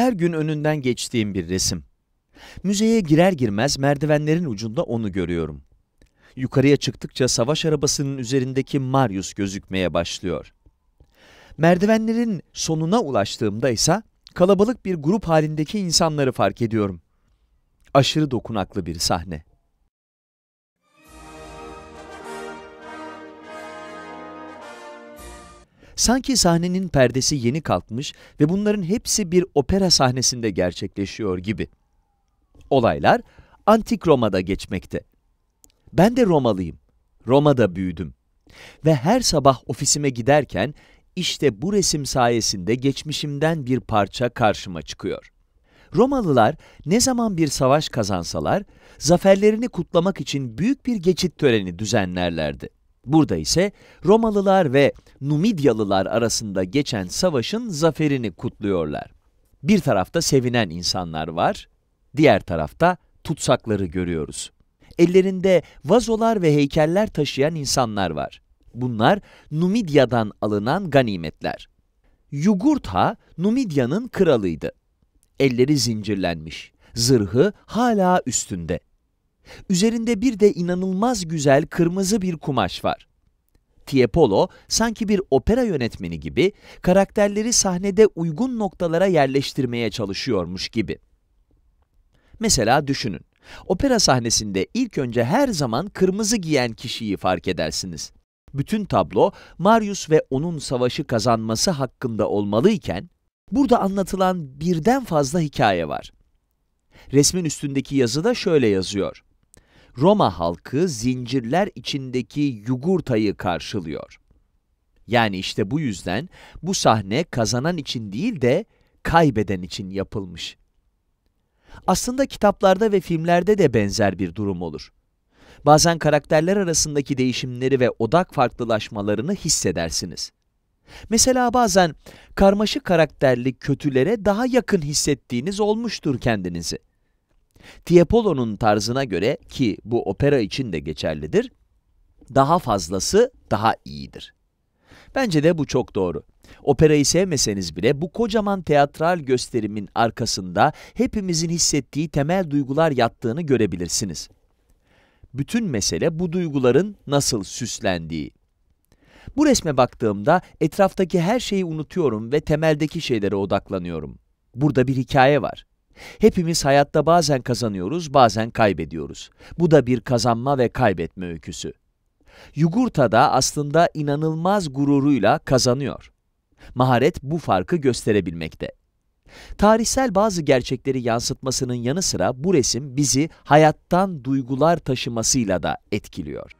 her gün önünden geçtiğim bir resim. Müzeye girer girmez merdivenlerin ucunda onu görüyorum. Yukarıya çıktıkça savaş arabasının üzerindeki Marius gözükmeye başlıyor. Merdivenlerin sonuna ulaştığımda ise kalabalık bir grup halindeki insanları fark ediyorum. Aşırı dokunaklı bir sahne. Sanki sahnenin perdesi yeni kalkmış ve bunların hepsi bir opera sahnesinde gerçekleşiyor gibi. Olaylar Antik Roma'da geçmekte. Ben de Romalıyım. Roma'da büyüdüm. Ve her sabah ofisime giderken işte bu resim sayesinde geçmişimden bir parça karşıma çıkıyor. Romalılar ne zaman bir savaş kazansalar, zaferlerini kutlamak için büyük bir geçit töreni düzenlerlerdi. Burada ise Romalılar ve Numidyalılar arasında geçen savaşın zaferini kutluyorlar. Bir tarafta sevinen insanlar var, diğer tarafta tutsakları görüyoruz. Ellerinde vazolar ve heykeller taşıyan insanlar var. Bunlar Numidya'dan alınan ganimetler. Yugurtha, Numidya'nın kralıydı. Elleri zincirlenmiş, zırhı hala üstünde. Üzerinde bir de inanılmaz güzel kırmızı bir kumaş var. Tiepolo sanki bir opera yönetmeni gibi karakterleri sahnede uygun noktalara yerleştirmeye çalışıyormuş gibi. Mesela düşünün. Opera sahnesinde ilk önce her zaman kırmızı giyen kişiyi fark edersiniz. Bütün tablo Marius ve onun savaşı kazanması hakkında olmalıyken burada anlatılan birden fazla hikaye var. Resmin üstündeki yazı da şöyle yazıyor. Roma halkı zincirler içindeki yugurtayı karşılıyor. Yani işte bu yüzden bu sahne kazanan için değil de kaybeden için yapılmış. Aslında kitaplarda ve filmlerde de benzer bir durum olur. Bazen karakterler arasındaki değişimleri ve odak farklılaşmalarını hissedersiniz. Mesela bazen karmaşık karakterli kötülere daha yakın hissettiğiniz olmuştur kendinizi. Tiepolo'nun tarzına göre ki bu opera için de geçerlidir, daha fazlası daha iyidir. Bence de bu çok doğru. Operayı sevmeseniz bile bu kocaman teatral gösterimin arkasında hepimizin hissettiği temel duygular yattığını görebilirsiniz. Bütün mesele bu duyguların nasıl süslendiği. Bu resme baktığımda etraftaki her şeyi unutuyorum ve temeldeki şeylere odaklanıyorum. Burada bir hikaye var. Hepimiz hayatta bazen kazanıyoruz, bazen kaybediyoruz. Bu da bir kazanma ve kaybetme öyküsü. Yugurta da aslında inanılmaz gururuyla kazanıyor. Maharet bu farkı gösterebilmekte. Tarihsel bazı gerçekleri yansıtmasının yanı sıra bu resim bizi hayattan duygular taşımasıyla da etkiliyor.